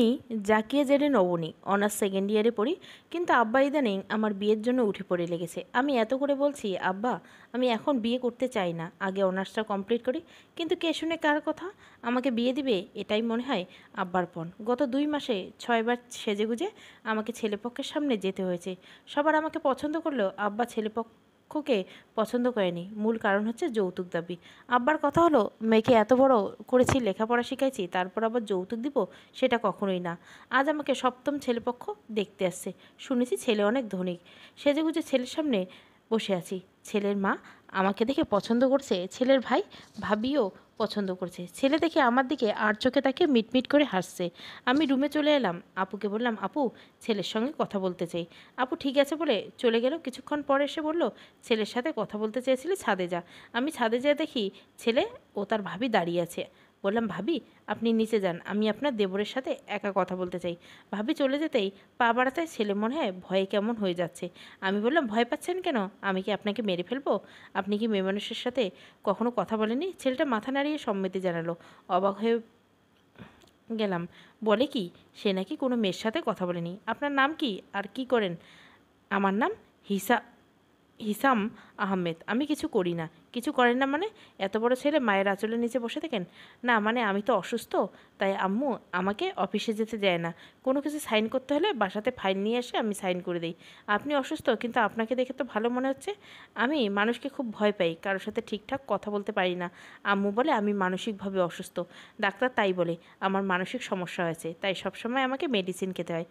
আমি জাকিয়ে জেডে নবনী honours second ইয়ারে পড়ি কিন্তু আব্বা ইদানিং আমার বিয়ের জন্য উঠে পড়ে লেগেছে আমি এত করে বলছি আব্বা আমি এখন বিয়ে করতে চাই না আগে অনার্সটা কমপ্লিট করি কিন্তু কে শুনে কার কথা আমাকে বিয়ে দিবে এটাই মনে হয় আব্বার পণ গত দুই মাসে ছয়বার সেজেগুজে আমাকে ছেলেপক্ষের সামনে যেতে হয়েছে সবার আমাকে পছন্দ করলেও আব্বা ছেলেপক্ষ কক্ষকে পছন্দ করেনি মূল কারণ হচ্ছে যৌতুক দাবি আব্বার কথা হলো মেয়েকে এত বড় করেছি লেখাপড়া শিখাইছি তারপর আবার যৌতুক দিব সেটা কখনোই না আজ আমাকে সপ্তম ছেলেপক্ষ দেখতে আসছে শুনেছি ছেলে অনেক ধনিক সেজেগুজে ছেলের সামনে বসে আছি ছেলের মা আমাকে দেখে পছন্দ করছে ছেলের ভাই ভাবিও পছন্দ করছে ছেলে দেখে আমার দিকে আর চোখে তাকে মিটমিট করে হাসছে আমি রুমে চলে এলাম আপুকে বললাম আপু ছেলের সঙ্গে কথা বলতে চাই আপু ঠিক আছে বলে চলে গেল কিছুক্ষণ পরে এসে বলল ছেলের সাথে কথা বলতে চেয়েছিলে ছাদে যা আমি ছাদে যেয়ে দেখি ছেলে ও তার ভাবি দাঁড়িয়ে আছে বললাম ভাবি আপনি নিচে যান আমি আপনার দেবরের সাথে একা কথা বলতে চাই ভাবি চলে যেতেই পা বাড়াতে ছেলে মনে হয় ভয়ে কেমন হয়ে যাচ্ছে আমি বললাম ভয় পাচ্ছেন কেন আমি কি আপনাকে মেরে ফেলবো আপনি কি মেয়ে মানুষের সাথে কখনো কথা বলেনি ছেলেটা মাথা নাড়িয়ে সম্মতি জানালো অবাক হয়ে গেলাম বলে কি সে নাকি কোনো মেয়ের সাথে কথা বলেনি আপনার নাম কি আর কি করেন আমার নাম হিসা হিসাম আহমেদ আমি কিছু করি না কিছু করেন না মানে এত বড় ছেলে মায়ের আঁচলের নিচে বসে থাকেন না মানে আমি তো অসুস্থ তাই আম্মু আমাকে অফিসে যেতে দেয় না কোনো কিছু সাইন করতে হলে বাসাতে ফাইল নিয়ে এসে আমি সাইন করে দিই আপনি অসুস্থ কিন্তু আপনাকে দেখে তো ভালো মনে হচ্ছে আমি মানুষকে খুব ভয় পাই কারোর সাথে ঠিকঠাক কথা বলতে পারি না আম্মু বলে আমি মানসিকভাবে অসুস্থ ডাক্তার তাই বলে আমার মানসিক সমস্যা হয়েছে তাই সবসময় আমাকে মেডিসিন খেতে হয়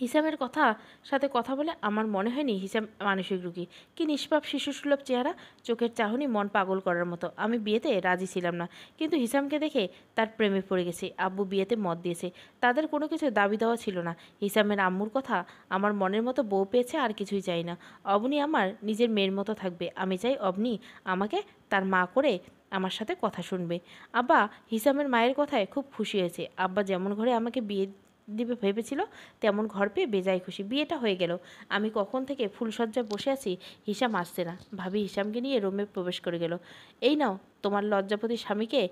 হিসামের কথা সাথে কথা বলে আমার মনে হয়নি হিসাম মানসিক রুগী কি নিষ্পাপ শিশুসুলভ চেহারা চোখের চাহনি মন পাগল করার মতো আমি বিয়েতে রাজি ছিলাম না কিন্তু হিসামকে দেখে তার প্রেমে পড়ে গেছে আব্বু বিয়েতে মত দিয়েছে তাদের কোনো কিছু দাবি দেওয়া ছিল না হিসামের আম্মুর কথা আমার মনের মতো বউ পেয়েছে আর কিছুই চাই না অবনি আমার নিজের মেয়ের মতো থাকবে আমি চাই অবনি আমাকে তার মা করে আমার সাথে কথা শুনবে আব্বা হিসামের মায়ের কথায় খুব খুশি হয়েছে আব্বা যেমন ঘরে আমাকে বিয়ে দিবে ভেবেছিল তেমন ঘর পেয়ে বেজায় খুশি বিয়েটা হয়ে গেল আমি কখন থেকে ফুলসজ্জায় বসে আছি হিসাম আসছে না ভাবি হিসামকে নিয়ে রুমে প্রবেশ করে গেল এই নাও তোমার লজ্জাপতি স্বামীকে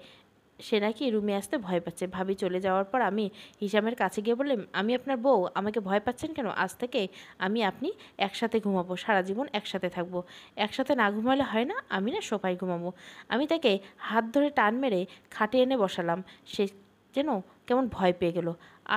সে নাকি রুমে আসতে ভয় পাচ্ছে ভাবি চলে যাওয়ার পর আমি হিসামের কাছে গিয়ে বললাম আমি আপনার বউ আমাকে ভয় পাচ্ছেন কেন আজ থেকে আমি আপনি একসাথে ঘুমাবো সারা জীবন একসাথে থাকবো একসাথে না ঘুমালে হয় না আমি না সোফায় ঘুমাবো আমি তাকে হাত ধরে টান মেরে খাটে এনে বসালাম সে যেন কেমন ভয় পেয়ে গেল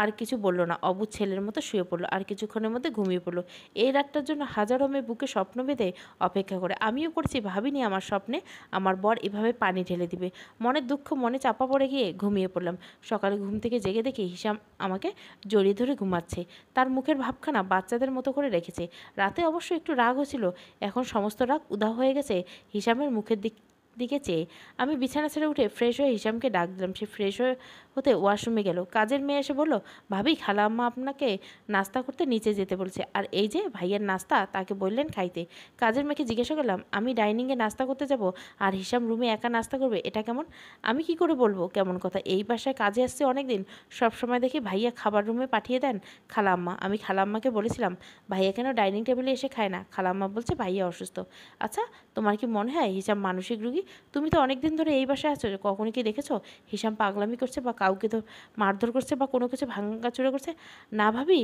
আর কিছু বলল না অবু ছেলের মতো শুয়ে পড়লো আর কিছুক্ষণের মধ্যে ঘুমিয়ে পড়লো এই রাতটার জন্য হাজারো মেয়ে বুকে স্বপ্ন বেঁধে অপেক্ষা করে আমিও করছি ভাবিনি আমার স্বপ্নে আমার বর এভাবে পানি ঢেলে দিবে মনে দুঃখ মনে চাপা পড়ে গিয়ে ঘুমিয়ে পড়লাম সকালে ঘুম থেকে জেগে দেখি হিসাম আমাকে জড়িয়ে ধরে ঘুমাচ্ছে তার মুখের ভাবখানা বাচ্চাদের মতো করে রেখেছে রাতে অবশ্য একটু রাগ হচ্ছিল এখন সমস্ত রাগ উদা হয়ে গেছে হিসামের মুখের দিক দিকে চেয়ে আমি বিছানা ছেড়ে উঠে ফ্রেশ হয়ে হিসামকে ডাক দিলাম সে ফ্রেশ হয়ে হতে ওয়াশরুমে গেল কাজের মেয়ে এসে বলল ভাবি খালা আম্মা আপনাকে নাস্তা করতে নিচে যেতে বলছে আর এই যে ভাইয়ের নাস্তা তাকে বললেন খাইতে কাজের মেয়েকে জিজ্ঞাসা করলাম আমি ডাইনিংয়ে নাস্তা করতে যাব আর হিসাম রুমে একা নাস্তা করবে এটা কেমন আমি কি করে বলবো কেমন কথা এই বাসায় কাজে আসছে অনেক দিন সবসময় দেখি ভাইয়া খাবার রুমে পাঠিয়ে দেন খালা আম্মা আমি খালা আম্মাকে বলেছিলাম ভাইয়া কেন ডাইনিং টেবিলে এসে খায় না খালা আম্মা বলছে ভাইয়া অসুস্থ আচ্ছা তোমার কি মনে হয় হিসাম মানসিক রুগী তুমি তো অনেকদিন ধরে এই বাসায় আছো কখনো কি দেখেছো হিসাম পাগলামি করছে বা কাউকে তো মারধর করছে বা কোনো কিছু ভাঙাচুরা করছে না ভাবি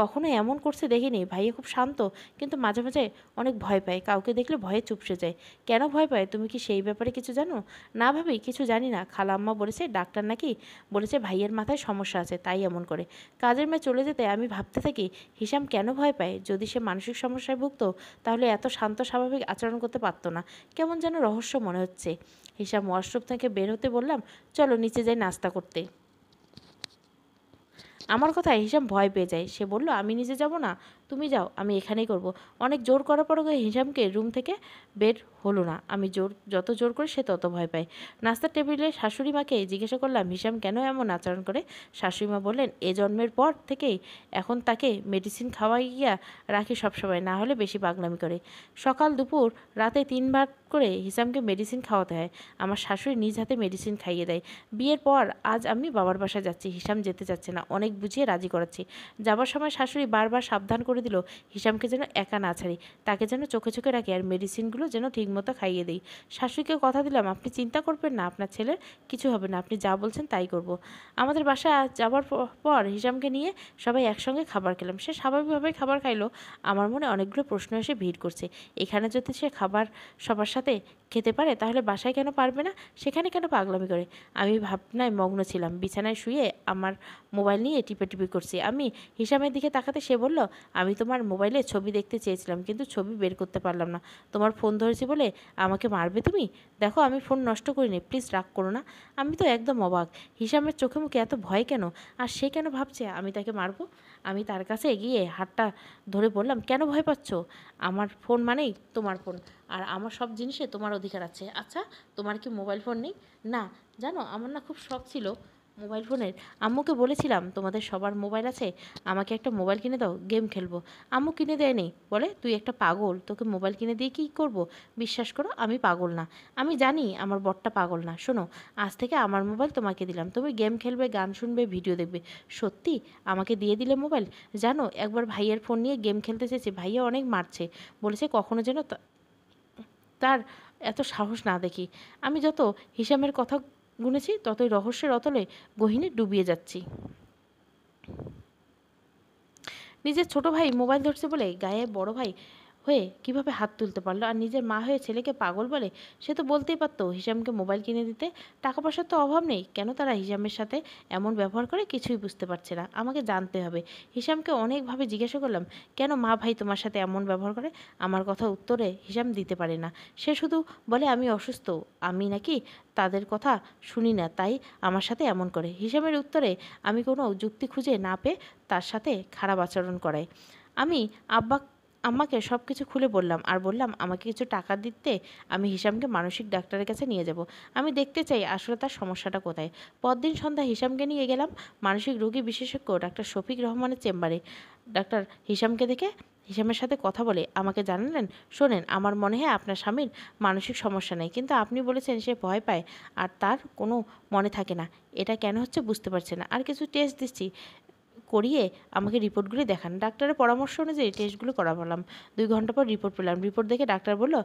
কখনো এমন করছে দেখিনি ভাইয়া খুব শান্ত কিন্তু মাঝে মাঝে অনেক ভয় পায় কাউকে দেখলে ভয়ে চুপসে যায় কেন ভয় পায় তুমি কি সেই ব্যাপারে কিছু জানো না ভাবি কিছু জানি না খালাম্মা বলেছে ডাক্তার নাকি বলেছে ভাইয়ের মাথায় সমস্যা আছে তাই এমন করে কাজের মেয়ে চলে যেতে আমি ভাবতে থাকি হিসাম কেন ভয় পায় যদি সে মানসিক সমস্যায় ভুগত তাহলে এত শান্ত স্বাভাবিক আচরণ করতে পারতো না কেমন যেন রহস্য মনে হচ্ছে হিসাম ওয়াশরুম থেকে বের হতে বললাম চলো নিচে যাই নাস্তা করতে আমার কথা এসব ভয় পেয়ে যায় সে বলল আমি নিজে যাব না তুমি যাও আমি এখানেই করব। অনেক জোর করার পরও হিসামকে রুম থেকে বের হলো না আমি জোর যত জোর করে সে তত ভয় পায় নাস্তার টেবিলে শাশুড়ি মাকে জিজ্ঞাসা করলাম হিসাম কেন এমন আচরণ করে শাশুড়ি মা বললেন এ জন্মের পর থেকেই এখন তাকে মেডিসিন খাওয়াই গিয়া রাখি সবসময় না হলে বেশি পাগলামি করে সকাল দুপুর রাতে তিনবার করে হিসামকে মেডিসিন খাওয়াতে হয় আমার শাশুড়ি নিজ হাতে মেডিসিন খাইয়ে দেয় বিয়ের পর আজ আমি বাবার বাসায় যাচ্ছি হিসাম যেতে চাচ্ছে না অনেক বুঝিয়ে রাজি করাচ্ছি যাবার সময় শাশুড়ি বারবার সাবধান করে দিল হিসামকে যেন একা না ছাড়ি তাকে যেন চোখে চোখে রাখি আর মেডিসিনগুলো যেন ঠিকমতো খাইয়ে দিই শাশুড়িকে কথা দিলাম আপনি চিন্তা করবেন না আপনার ছেলের কিছু হবে না আপনি যা বলছেন তাই করব। আমাদের বাসা যাওয়ার পর হিসামকে নিয়ে সবাই একসঙ্গে খাবার খেলাম সে স্বাভাবিকভাবে খাবার খাইলো আমার মনে অনেকগুলো প্রশ্ন এসে ভিড় করছে এখানে যদি সে খাবার সবার সাথে খেতে পারে তাহলে বাসায় কেন পারবে না সেখানে কেন পাগলামি করে আমি ভাবনায় মগ্ন ছিলাম বিছানায় শুয়ে আমার মোবাইল নিয়ে টিপে করছি আমি হিসামের দিকে তাকাতে সে বলল আমি তোমার মোবাইলে ছবি দেখতে চেয়েছিলাম কিন্তু ছবি বের করতে পারলাম না তোমার ফোন ধরেছি বলে আমাকে মারবে তুমি দেখো আমি ফোন নষ্ট করিনি প্লিজ রাগ করো না আমি তো একদম অবাক হিসামের চোখে মুখে এত ভয় কেন আর সে কেন ভাবছে আমি তাকে মারবো আমি তার কাছে এগিয়ে হাতটা ধরে বললাম কেন ভয় পাচ্ছ আমার ফোন মানেই তোমার ফোন আর আমার সব জিনিসে তোমার অধিকার আছে আচ্ছা তোমার কি মোবাইল ফোন নেই না জানো আমার না খুব শখ ছিল মোবাইল ফোনের আম্মুকে বলেছিলাম তোমাদের সবার মোবাইল আছে আমাকে একটা মোবাইল কিনে দাও গেম খেলবো আম্মু কিনে দেয়নি বলে তুই একটা পাগল তোকে মোবাইল কিনে দিয়ে কী করব বিশ্বাস করো আমি পাগল না আমি জানি আমার বরটা পাগল না শোনো আজ থেকে আমার মোবাইল তোমাকে দিলাম তুমি গেম খেলবে গান শুনবে ভিডিও দেখবে সত্যি আমাকে দিয়ে দিলে মোবাইল জানো একবার ভাইয়ের ফোন নিয়ে গেম খেলতে চেয়েছে ভাইয়া অনেক মারছে বলেছে কখনো যেন তার এত সাহস না দেখি আমি যত হিসামের কথা গুনেছি ততই রহস্যের অতলে গহিনে ডুবিয়ে যাচ্ছি নিজের ছোট ভাই মোবাইল ধরছে বলে গায়ে বড় ভাই হয়ে কিভাবে হাত তুলতে পারলো আর নিজের মা হয়ে ছেলেকে পাগল বলে সে তো বলতেই পারতো হিসামকে মোবাইল কিনে দিতে টাকা পয়সার তো অভাব নেই কেন তারা হিসামের সাথে এমন ব্যবহার করে কিছুই বুঝতে পারছে না আমাকে জানতে হবে হিসামকে অনেকভাবে জিজ্ঞাসা করলাম কেন মা ভাই তোমার সাথে এমন ব্যবহার করে আমার কথা উত্তরে হিসাম দিতে পারে না সে শুধু বলে আমি অসুস্থ আমি নাকি তাদের কথা শুনি না তাই আমার সাথে এমন করে হিসামের উত্তরে আমি কোনো যুক্তি খুঁজে না পেয়ে তার সাথে খারাপ আচরণ করাই আমি আব্বা আম্মাকে সব কিছু খুলে বললাম আর বললাম আমাকে কিছু টাকা দিতে আমি হিসামকে মানসিক ডাক্তারের কাছে নিয়ে যাব আমি দেখতে চাই আসলে তার সমস্যাটা কোথায় পরদিন সন্ধ্যা হিসামকে নিয়ে গেলাম মানসিক রোগী বিশেষজ্ঞ ডাক্তার শফিক রহমানের চেম্বারে ডাক্তার হিসামকে দেখে হিসামের সাথে কথা বলে আমাকে জানালেন শোনেন আমার মনে হয় আপনার স্বামীর মানসিক সমস্যা নেই কিন্তু আপনি বলেছেন সে ভয় পায় আর তার কোনো মনে থাকে না এটা কেন হচ্ছে বুঝতে পারছে না আর কিছু টেস্ট দিচ্ছি করিয়ে আমাকে রিপোর্টগুলি দেখান ডাক্তারের পরামর্শ অনুযায়ী টেস্টগুলো করাবলাম দুই ঘন্টা পর রিপোর্ট পেলাম রিপোর্ট দেখে ডাক্তার বলল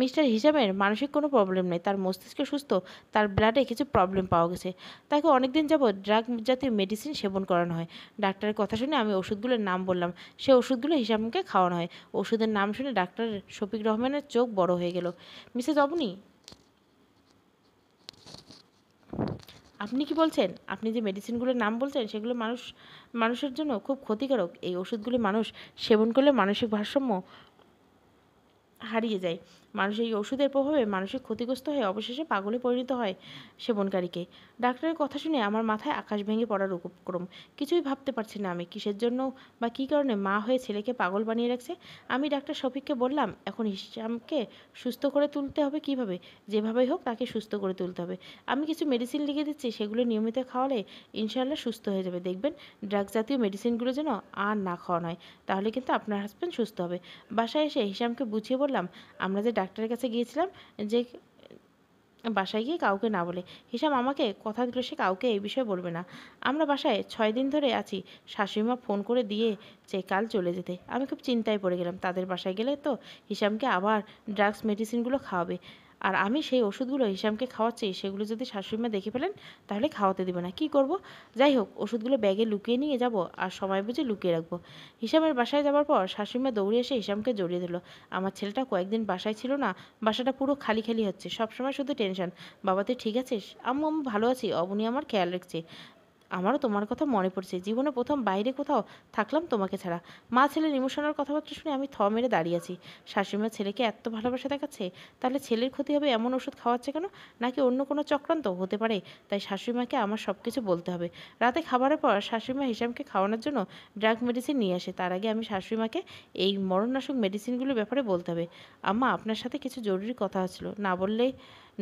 মিস্টার হিসাবের মানসিক কোনো প্রবলেম নেই তার মস্তিষ্ক সুস্থ তার ব্লাডে কিছু প্রবলেম পাওয়া গেছে তাকে অনেক দিন যাবৎ ড্রাগ জাতীয় মেডিসিন সেবন করানো হয় ডাক্তারের কথা শুনে আমি ওষুধগুলোর নাম বললাম সে ওষুধগুলো হিসাবকে খাওয়ানো হয় ওষুধের নাম শুনে ডাক্তার শফিক রহমানের চোখ বড় হয়ে গেল মিসেস অবনী আপনি কি বলছেন আপনি যে মেডিসিনগুলোর নাম বলছেন সেগুলো মানুষ মানুষের জন্য খুব ক্ষতিকারক এই ওষুধগুলি মানুষ সেবন করলে মানসিক ভারসাম্য হারিয়ে যায় মানুষ এই ওষুধের প্রভাবে মানসিক ক্ষতিগ্রস্ত হয়ে অবশেষে পাগলে পরিণত হয় সেবনকারীকে ডাক্তারের কথা শুনে আমার মাথায় আকাশ ভেঙে পড়ার উপক্রম কিছুই ভাবতে পারছি না আমি কিসের জন্য বা কী কারণে মা হয়ে ছেলেকে পাগল বানিয়ে রাখছে আমি ডাক্তার শফিককে বললাম এখন হিসামকে সুস্থ করে তুলতে হবে কিভাবে যেভাবেই হোক তাকে সুস্থ করে তুলতে হবে আমি কিছু মেডিসিন লিখে দিচ্ছি সেগুলো নিয়মিত খাওয়ালে ইনশাল্লাহ সুস্থ হয়ে যাবে দেখবেন ড্রাগ জাতীয় মেডিসিনগুলো যেন আর না খাওয়ানো হয় তাহলে কিন্তু আপনার হাজব্যান্ড সুস্থ হবে বাসায় এসে হিসামকে বুঝিয়ে বললাম আমরা যে ডাক্তারের কাছে গিয়েছিলাম যে বাসায় গিয়ে কাউকে না বলে হিসাম আমাকে কথা দিল সে কাউকে এই বিষয়ে বলবে না আমরা বাসায় ছয় দিন ধরে আছি শাশুড়িমা ফোন করে দিয়ে যে কাল চলে যেতে আমি খুব চিন্তায় পড়ে গেলাম তাদের বাসায় গেলে তো হিসামকে আবার ড্রাগস মেডিসিনগুলো খাওয়াবে আর আমি সেই ওষুধগুলো হিসামকে খাওয়াচ্ছি সেগুলো যদি শাশুড়িমা দেখে ফেলেন তাহলে খাওয়াতে দেবে না কি করব যাই হোক ওষুধগুলো ব্যাগে লুকিয়ে নিয়ে যাব আর সময় বুঝে লুকিয়ে রাখবো হিসামের বাসায় যাওয়ার পর শাশুড়িমা দৌড়ে এসে হিসামকে জড়িয়ে দিল আমার ছেলেটা কয়েকদিন বাসায় ছিল না বাসাটা পুরো খালি খালি হচ্ছে সবসময় শুধু টেনশন বাবা তুই ঠিক আছিস আম্মু আম্মু ভালো আছি অবনী আমার খেয়াল রাখছে আমারও তোমার কথা মনে পড়ছে জীবনে প্রথম বাইরে কোথাও থাকলাম তোমাকে ছাড়া মা ছেলের ইমোশনাল কথাবার্তা শুনে আমি থ মেরে দাঁড়িয়ে আছি শাশুড়িমা ছেলেকে এত ভালোবাসা দেখাচ্ছে তাহলে ছেলের ক্ষতি হবে এমন ওষুধ খাওয়াচ্ছে কেন নাকি অন্য কোনো চক্রান্ত হতে পারে তাই শাশুড়িমাকে আমার সব কিছু বলতে হবে রাতে খাবারের পর শাশুড়িমা হিসামকে খাওয়ানোর জন্য ড্রাগ মেডিসিন নিয়ে আসে তার আগে আমি শাশুড়িমাকে এই মরণনাশক মেডিসিনগুলোর ব্যাপারে বলতে হবে আম্মা আপনার সাথে কিছু জরুরি কথা ছিল না বললে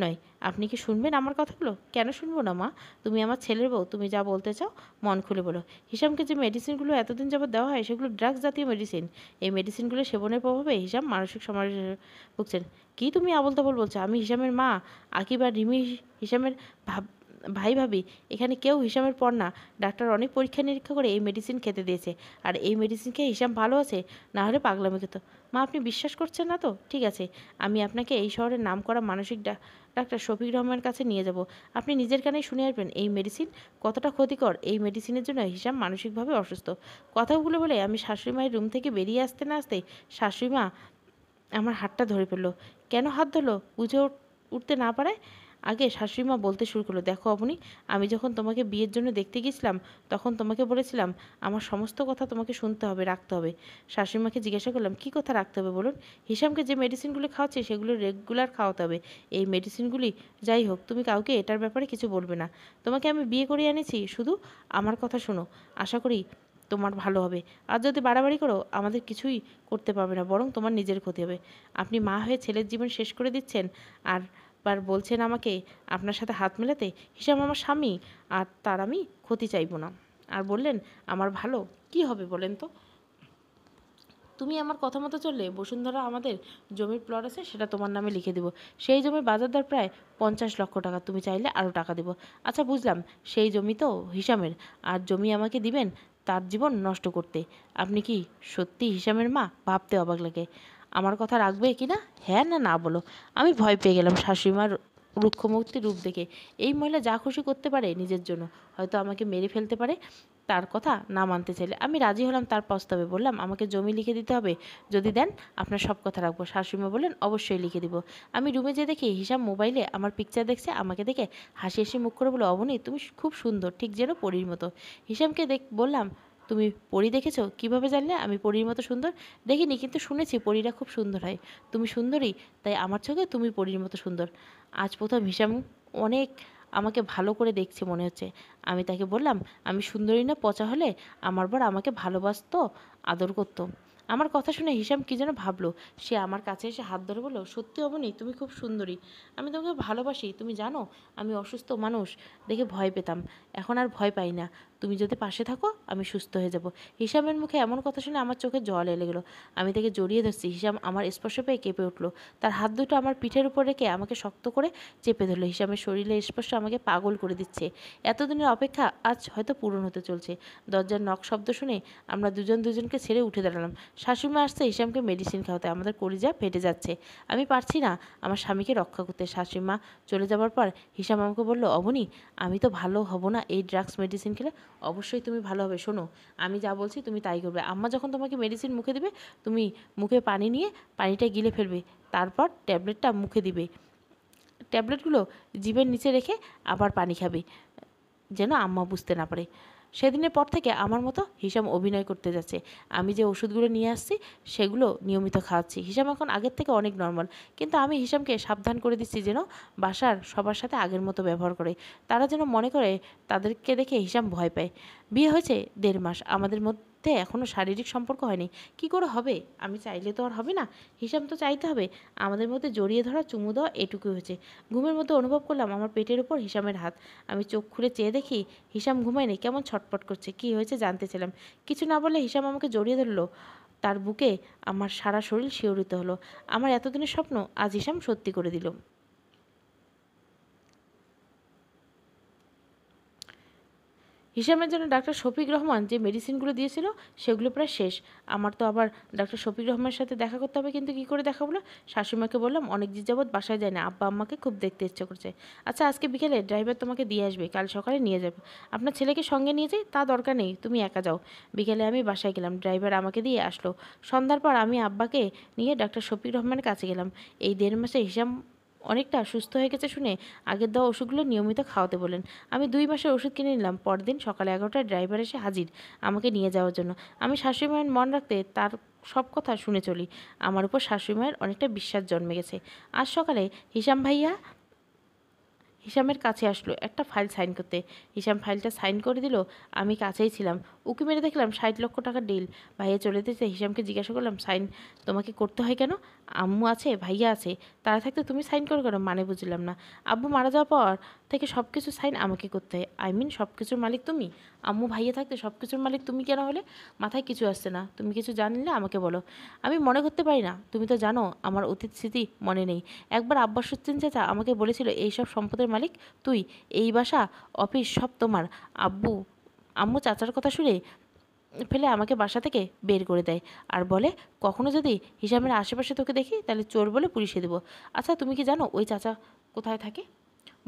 নয় আপনি কি শুনবেন আমার কথাগুলো কেন শুনবো না মা তুমি আমার ছেলের বউ তুমি যা বলতে চাও মন খুলে বলো হিসামকে যে মেডিসিনগুলো এতদিন যাবৎ দেওয়া হয় সেগুলো ড্রাগস জাতীয় মেডিসিন এই মেডিসিনগুলো সেবনের প্রভাবে হিসাম মানসিক সমাজ ভুগছেন কি তুমি আবল তাবল বলছো আমি হিসামের মা আকিবা রিমি হিসামের ভাব ভাই ভাবি এখানে কেউ হিসামের পর না ডাক্তার অনেক পরীক্ষা নিরীক্ষা করে এই মেডিসিন খেতে দিয়েছে আর এই মেডিসিন খেয়ে হিসাম ভালো আছে না হলে পাগলামি খেত মা আপনি বিশ্বাস করছেন না তো ঠিক আছে আমি আপনাকে এই শহরের নাম করা মানসিক ডাক্তার শফিক রহমানের কাছে নিয়ে যাব আপনি নিজের কানে শুনে আসবেন এই মেডিসিন কতটা ক্ষতিকর এই মেডিসিনের জন্য হিসাম মানসিকভাবে অসুস্থ কথাগুলো বলে আমি শাশুড়ি মায়ের রুম থেকে বেরিয়ে আসতে না আসতে শাশুড়ি মা আমার হাতটা ধরে ফেললো কেন হাত ধরলো বুঝে উঠতে না পারে আগে শাশুড়িমা বলতে শুরু করলো দেখো আপনি আমি যখন তোমাকে বিয়ের জন্য দেখতে গিয়েছিলাম তখন তোমাকে বলেছিলাম আমার সমস্ত কথা তোমাকে শুনতে হবে রাখতে হবে শাশুড়িমাকে জিজ্ঞাসা করলাম কি কথা রাখতে হবে বলুন হিসামকে যে মেডিসিনগুলো খাওয়াচ্ছে সেগুলো রেগুলার খাওয়াতে হবে এই মেডিসিনগুলি যাই হোক তুমি কাউকে এটার ব্যাপারে কিছু বলবে না তোমাকে আমি বিয়ে করে এনেছি শুধু আমার কথা শোনো আশা করি তোমার ভালো হবে আর যদি বাড়াবাড়ি করো আমাদের কিছুই করতে পারবে না বরং তোমার নিজের ক্ষতি হবে আপনি মা হয়ে ছেলের জীবন শেষ করে দিচ্ছেন আর বার বলছেন আমাকে আপনার সাথে হাত মেলাতে হিসাব আমার স্বামী আর তার আমি ক্ষতি চাইব না আর বললেন আমার ভালো কি হবে বলেন তো তুমি আমার কথা মতো চললে বসুন্ধরা আমাদের জমির প্লট আছে সেটা তোমার নামে লিখে দেবো সেই জমির বাজার দর প্রায় পঞ্চাশ লক্ষ টাকা তুমি চাইলে আরও টাকা দেবো আচ্ছা বুঝলাম সেই জমি তো হিসামের আর জমি আমাকে দিবেন তার জীবন নষ্ট করতে আপনি কি সত্যি হিসামের মা ভাবতে অবাক লাগে আমার কথা রাখবে কি না হ্যাঁ না না বলো আমি ভয় পেয়ে গেলাম শাশুড়িমার রুক্ষমূর্তি রূপ দেখে এই মহিলা যা খুশি করতে পারে নিজের জন্য হয়তো আমাকে মেরে ফেলতে পারে তার কথা না মানতে চাইলে আমি রাজি হলাম তার প্রস্তাবে বললাম আমাকে জমি লিখে দিতে হবে যদি দেন আপনার সব কথা রাখবো শাশুড়িমা বললেন অবশ্যই লিখে দিব আমি রুমে যে দেখি হিসাব মোবাইলে আমার পিকচার দেখছে আমাকে দেখে হাসি হাসি মুখ করে বলো অবনী তুমি খুব সুন্দর ঠিক যেন পরীর মতো হিসামকে দেখ বললাম তুমি পরী দেখেছো কিভাবে জানলে আমি পরীর মতো সুন্দর দেখিনি কিন্তু শুনেছি পরীরা খুব সুন্দর হয় তুমি সুন্দরী তাই আমার চোখে তুমি পরীর মতো সুন্দর আজ প্রথম হিসাম অনেক আমাকে ভালো করে দেখছে মনে হচ্ছে আমি তাকে বললাম আমি সুন্দরী না পচা হলে আমার বর আমাকে ভালোবাসত আদর করতো আমার কথা শুনে হিসাম কী যেন ভাবলো সে আমার কাছে এসে হাত ধরে বলল সত্যি অবনী তুমি খুব সুন্দরী আমি তোমাকে ভালোবাসি তুমি জানো আমি অসুস্থ মানুষ দেখে ভয় পেতাম এখন আর ভয় পাই না তুমি যদি পাশে থাকো আমি সুস্থ হয়ে যাব হিসামের মুখে এমন কথা শুনে আমার চোখে জল এলে গেলো আমি তাকে জড়িয়ে ধরছি হিসাম আমার স্পর্শ পেয়ে কেঁপে উঠলো তার হাত দুটো আমার পিঠের উপর রেখে আমাকে শক্ত করে চেপে ধরলো হিসামের শরীরে স্পর্শ আমাকে পাগল করে দিচ্ছে এতদিনের অপেক্ষা আজ হয়তো পূরণ হতে চলছে দরজার নখ শব্দ শুনে আমরা দুজন দুজনকে ছেড়ে উঠে দাঁড়ালাম শাশুড়িমা আসছে হিসামকে মেডিসিন খাওয়াতে আমাদের কলিজা ফেটে যাচ্ছে আমি পারছি না আমার স্বামীকে রক্ষা করতে শাশুড়িমা চলে যাওয়ার পর হিসাম আমাকে বললো অবনি আমি তো ভালো হব না এই ড্রাগস মেডিসিন খেলে অবশ্যই তুমি ভালো হবে শোনো আমি যা বলছি তুমি তাই করবে আম্মা যখন তোমাকে মেডিসিন মুখে দেবে তুমি মুখে পানি নিয়ে পানিটা গিলে ফেলবে তারপর ট্যাবলেটটা মুখে দিবে ট্যাবলেটগুলো জীবের নিচে রেখে আবার পানি খাবে যেন আম্মা বুঝতে না পারে সেদিনের পর থেকে আমার মতো হিসাম অভিনয় করতে যাচ্ছে আমি যে ওষুধগুলো নিয়ে আসছি সেগুলো নিয়মিত খাওয়াচ্ছি হিসাম এখন আগের থেকে অনেক নর্মাল কিন্তু আমি হিসামকে সাবধান করে দিচ্ছি যেন বাসার সবার সাথে আগের মতো ব্যবহার করে তারা যেন মনে করে তাদেরকে দেখে হিসাম ভয় পায় বিয়ে হয়েছে দেড় মাস আমাদের মধ্যে মধ্যে এখনও শারীরিক সম্পর্ক হয়নি কি করে হবে আমি চাইলে তো আর হবে না হিসাব তো চাইতে হবে আমাদের মধ্যে জড়িয়ে ধরা চুমু দেওয়া এটুকুই হয়েছে ঘুমের মধ্যে অনুভব করলাম আমার পেটের উপর হিসামের হাত আমি চোখ খুলে চেয়ে দেখি হিসাম ঘুমায়নি কেমন ছটপট করছে কি হয়েছে জানতেছিলাম কিছু না বলে হিসাম আমাকে জড়িয়ে ধরলো তার বুকে আমার সারা শরীর শিওরিত হলো আমার এতদিনের স্বপ্ন আজ হিসাম সত্যি করে দিল হিসাবের জন্য ডাক্তার শফিক রহমান যে মেডিসিনগুলো দিয়েছিল সেগুলো প্রায় শেষ আমার তো আবার ডাক্তার শফিক রহমানের সাথে দেখা করতে হবে কিন্তু কী করে দেখা হলো শাশুমাকে বললাম অনেক দিন যাবৎ বাসায় যায় না আব্বা আম্মাকে খুব দেখতে ইচ্ছে করছে আচ্ছা আজকে বিকেলে ড্রাইভার তোমাকে দিয়ে আসবে কাল সকালে নিয়ে যাবে আপনার ছেলেকে সঙ্গে নিয়ে যাই তা দরকার নেই তুমি একা যাও বিকেলে আমি বাসায় গেলাম ড্রাইভার আমাকে দিয়ে আসলো সন্ধ্যার পর আমি আব্বাকে নিয়ে ডাক্তার শফিক রহমানের কাছে গেলাম এই দেড় মাসে হিসাব অনেকটা সুস্থ হয়ে গেছে শুনে আগের দেওয়া ওষুধগুলো নিয়মিত খাওয়াতে বলেন আমি দুই মাসের ওষুধ কিনে নিলাম পরদিন সকালে এগারোটায় ড্রাইভার এসে হাজির আমাকে নিয়ে যাওয়ার জন্য আমি শাশুড়ি মায়ের মন রাখতে তার সব কথা শুনে চলি আমার উপর শাশুড়ি মায়ের অনেকটা বিশ্বাস জন্মে গেছে আজ সকালে হিসাম ভাইয়া হিসামের কাছে আসলো একটা ফাইল সাইন করতে হিসাম ফাইলটা সাইন করে দিল আমি কাছেই ছিলাম উকি মেরে দেখলাম ষাট লক্ষ টাকা ডিল ভাইয়া চলে যেতে হিসামকে জিজ্ঞাসা করলাম সাইন তোমাকে করতে হয় কেন আম্মু আছে ভাইয়া আছে তারা থাকতে তুমি সাইন করো কেন মানে বুঝলাম না আব্বু মারা যাওয়ার পর থেকে সব কিছু সাইন আমাকে করতে হয় আই মিন সব কিছুর মালিক তুমি আম্মু ভাইয়া থাকতে সব কিছুর মালিক তুমি কেন হলে মাথায় কিছু আসছে না তুমি কিছু জানলে আমাকে বলো আমি মনে করতে পারি না তুমি তো জানো আমার অতীত স্মৃতি মনে নেই একবার আব্বাস সুচ্চিন চাচা আমাকে বলেছিল এই সব সম্পদের মালিক তুই এই বাসা অফিস সব তোমার আব্বু আম্মু চাচার কথা শুনে ফেলে আমাকে বাসা থেকে বের করে দেয় আর বলে কখনো যদি হিসাবের আশেপাশে তোকে দেখি তাহলে চোর বলে পুলিশে দেবো আচ্ছা তুমি কি জানো ওই চাচা কোথায় থাকে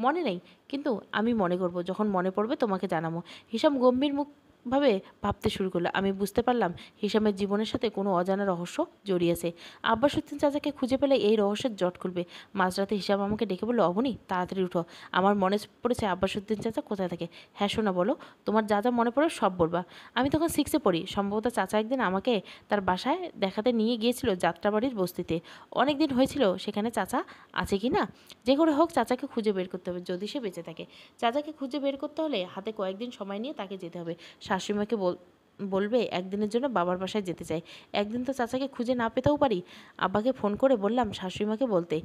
মনে নেই কিন্তু আমি মনে করব যখন মনে পড়বে তোমাকে জানাবো হিসাব গম্ভীর মুখ ভাবে ভাবতে শুরু করলো আমি বুঝতে পারলাম হিসামের জীবনের সাথে কোনো অজানা রহস্য জড়িয়েছে আব্বাস উদ্দিন চাচাকে খুঁজে পেলে এই রহস্যের জট খুলবে মাঝরাতে হিসাব আমাকে ডেকে বললো অবনী তাড়াতাড়ি উঠো আমার মনে পড়েছে আব্বাস উদ্দিন চাচা কোথায় থাকে হ্যাঁ শোনা বলো তোমার যা যা মনে পড়ে সব বলবা আমি তখন সিক্সে পড়ি সম্ভবত চাচা একদিন আমাকে তার বাসায় দেখাতে নিয়ে গিয়েছিল যাত্রাবাড়ির বস্তিতে অনেক দিন হয়েছিল সেখানে চাচা আছে কি না যে করে হোক চাচাকে খুঁজে বের করতে হবে যদি সে বেঁচে থাকে চাচাকে খুঁজে বের করতে হলে হাতে কয়েকদিন সময় নিয়ে তাকে যেতে হবে শাশুড়িমাকে বলবে একদিনের জন্য বাবার বাসায় যেতে চাই একদিন তো চাচাকে খুঁজে না পেতেও পারি আব্বাকে ফোন করে বললাম শাশুড়িমাকে বলতে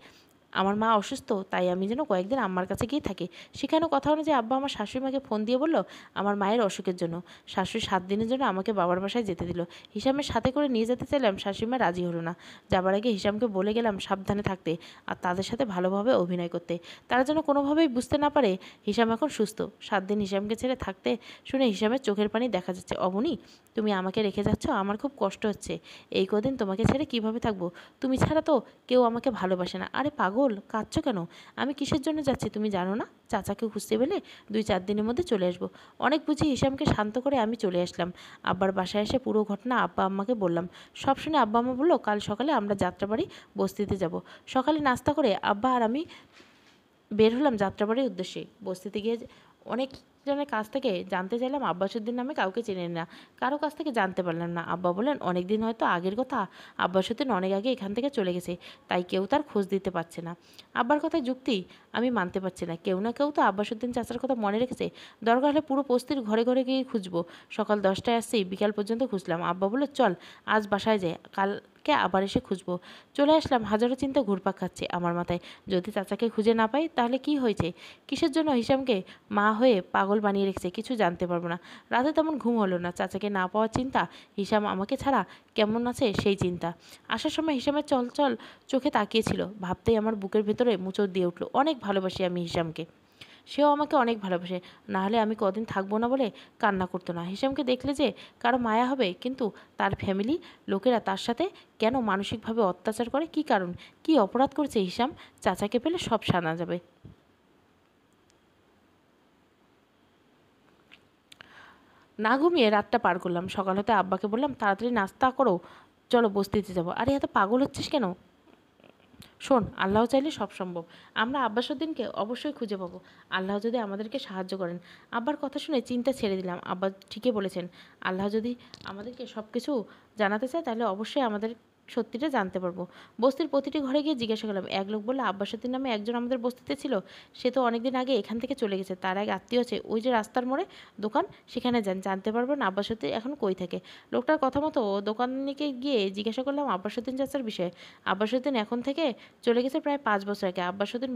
আমার মা অসুস্থ তাই আমি যেন কয়েকদিন আম্মার কাছে গিয়ে থাকি সেখানে কথা হলো যে আব্বা আমার শাশুড়ি মাকে ফোন দিয়ে বললো আমার মায়ের অসুখের জন্য শাশুড়ি সাত দিনের জন্য আমাকে বাবার বাসায় যেতে দিল হিসামের সাথে করে নিয়ে যেতে চাইলাম শাশুড়িমা রাজি হলো না যাবার আগে হিসামকে বলে গেলাম সাবধানে থাকতে আর তাদের সাথে ভালোভাবে অভিনয় করতে তারা যেন কোনোভাবেই বুঝতে না পারে হিসাম এখন সুস্থ সাত দিন হিসামকে ছেড়ে থাকতে শুনে হিসামের চোখের পানি দেখা যাচ্ছে অবনি তুমি আমাকে রেখে যাচ্ছ আমার খুব কষ্ট হচ্ছে এই কদিন তোমাকে ছেড়ে কিভাবে থাকবো তুমি ছাড়া তো কেউ আমাকে ভালোবাসে না আরে পাগল পাগল কাঁদছো কেন আমি কিসের জন্য যাচ্ছি তুমি জানো না চাচাকে খুঁজতে পেলে দুই চার দিনের মধ্যে চলে আসবো অনেক বুঝি হিসামকে শান্ত করে আমি চলে আসলাম আব্বার বাসায় এসে পুরো ঘটনা আব্বা আম্মাকে বললাম সব শুনে আব্বা আম্মা বললো কাল সকালে আমরা যাত্রাবাড়ি বস্তিতে যাব সকালে নাস্তা করে আব্বা আর আমি বের হলাম যাত্রাবাড়ির উদ্দেশ্যে বস্তিতে গিয়ে অনেক জনের কাছ থেকে জানতে চাইলাম আব্বাসুদ্দিন নামে কাউকে চেনেন না কারো কাছ থেকে জানতে পারলাম না আব্বা বলেন অনেক দিন হয়তো আগের কথা আব্বাসুদ্দিন অনেক আগে এখান থেকে চলে গেছে তাই কেউ তার খোঁজ দিতে পারছে না আব্বার কথা যুক্তি আমি মানতে পারছি না কেউ না কেউ তো আব্বাসুদ্দিন চাচার কথা মনে রেখেছে দরকার হলে পুরো পস্তির ঘরে ঘরে গিয়ে খুঁজবো সকাল দশটায় আসছি বিকাল পর্যন্ত খুঁজলাম আব্বা বলে চল আজ বাসায় যায় কাল কে আবার এসে খুঁজবো চলে আসলাম হাজারো চিন্তা ঘুরপাক খাচ্ছে আমার মাথায় যদি চাচাকে খুঁজে না পাই তাহলে কি হয়েছে কিসের জন্য হিসামকে মা হয়ে পাগল পাগল বানিয়ে রেখেছে কিছু জানতে পারবো না রাতে তেমন ঘুম হলো না চাচাকে না পাওয়ার চিন্তা হিসাম আমাকে ছাড়া কেমন আছে সেই চিন্তা আসার সময় হিসামের চলচল চোখে তাকিয়েছিল ভাবতেই আমার বুকের ভেতরে মুচড় দিয়ে উঠলো অনেক ভালোবাসি আমি হিসামকে সেও আমাকে অনেক ভালোবাসে না হলে আমি কদিন থাকবো না বলে কান্না করতো না হিসামকে দেখলে যে কারো মায়া হবে কিন্তু তার ফ্যামিলি লোকেরা তার সাথে কেন মানসিকভাবে অত্যাচার করে কি কারণ কি অপরাধ করছে হিসাম চাচাকে পেলে সব সানা যাবে না ঘুমিয়ে রাতটা পার করলাম সকাল হতে আব্বাকে বললাম তাড়াতাড়ি নাস্তা করো চলো বস্তিতে যাবো আরে এত পাগল হচ্ছিস কেন শোন আল্লাহ চাইলে সব সম্ভব আমরা আব্বাসুদ্দিনকে অবশ্যই খুঁজে পাবো আল্লাহ যদি আমাদেরকে সাহায্য করেন আব্বার কথা শুনে চিন্তা ছেড়ে দিলাম আব্বা ঠিকই বলেছেন আল্লাহ যদি আমাদেরকে সব কিছু জানাতে চায় তাহলে অবশ্যই আমাদের সত্যিটা জানতে পারবো বস্তির প্রতিটি ঘরে গিয়ে জিজ্ঞাসা করলাম এক লোক বললো আব্বাস নামে একজন আমাদের বস্তিতে ছিল সে তো অনেকদিন আগে এখান থেকে চলে গেছে তার আগে আত্মীয় আছে ওই যে রাস্তার মোড়ে দোকান সেখানে যান জানতে পারবেন আব্বাস এখন কই থাকে লোকটার কথা মতো দোকানকে গিয়ে জিজ্ঞাসা করলাম আব্বাসুদ্দিন যাচ্ছার বিষয়ে আব্বাসুদ্দিন এখন থেকে চলে গেছে প্রায় পাঁচ বছর আগে আব্বাসুদ্দিন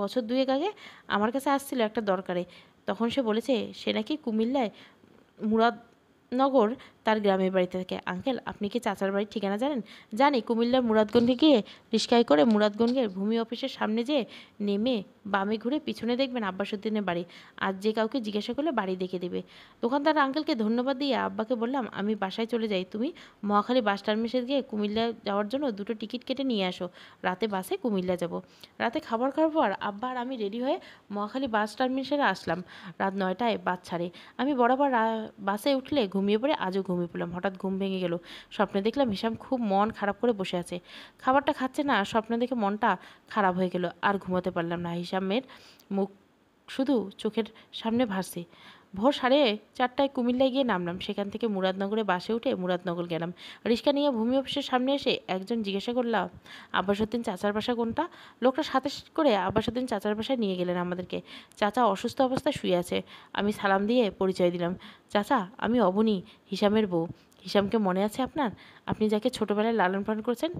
বছর দুয়েক আগে আমার কাছে আসছিল একটা দরকারে তখন সে বলেছে সে নাকি কুমিল্লায় মুরাদ নগর তার গ্রামের বাড়িতে থাকে আঙ্কেল আপনি কি চাচার বাড়ির ঠিকানা জানেন জানি কুমিল্লার মুরাদগঞ্জে গিয়ে রিস্কায় করে মুরাদগঞ্জের ভূমি অফিসের সামনে যেয়ে নেমে বামে ঘুরে পিছনে দেখবেন আব্বাসুদ্দিনের বাড়ি আর যে কাউকে জিজ্ঞাসা করলে বাড়ি দেখে দেবে দোকানদার আঙ্কেলকে ধন্যবাদ দিয়ে আব্বাকে বললাম আমি বাসায় চলে যাই তুমি মহাখালী বাস টার্মিনালে গিয়ে কুমিল্লা যাওয়ার জন্য দুটো টিকিট কেটে নিয়ে আসো রাতে বাসে কুমিল্লা যাব রাতে খাবার খাওয়ার পর আব্বা আর আমি রেডি হয়ে মহাখালী বাস টার্মিনালে আসলাম রাত নয়টায় বাস ছাড়ে আমি বরাবর বাসে উঠলে ঘুম ঘুমিয়ে পড়ে আজও ঘুমিয়ে পড়লাম হঠাৎ ঘুম ভেঙে গেল স্বপ্নে দেখলাম হিসাম খুব মন খারাপ করে বসে আছে খাবারটা খাচ্ছে না স্বপ্নে দেখে মনটা খারাপ হয়ে গেল আর ঘুমাতে পারলাম না হিসামের মুখ শুধু চোখের সামনে ভাসে ভোর সাড়ে চারটায় কুমিল্লায় গিয়ে নামলাম সেখান থেকে মুরাদনগরে বাসে উঠে মুরাদনগর গেলাম রিক্সা নিয়ে ভূমি অফিসের সামনে এসে একজন জিজ্ঞাসা করলাম আব্বাসুদ্দিন চাচার বাসা কোনটা লোকটা সাথে করে আব্বাসুদ্দিন চাচার বাসায় নিয়ে গেলেন আমাদেরকে চাচা অসুস্থ অবস্থায় শুয়ে আছে আমি সালাম দিয়ে পরিচয় দিলাম চাচা আমি অবনী হিসামের বউ হিসামকে মনে আছে আপনার আপনি যাকে ছোটোবেলায় লালন পালন করেছেন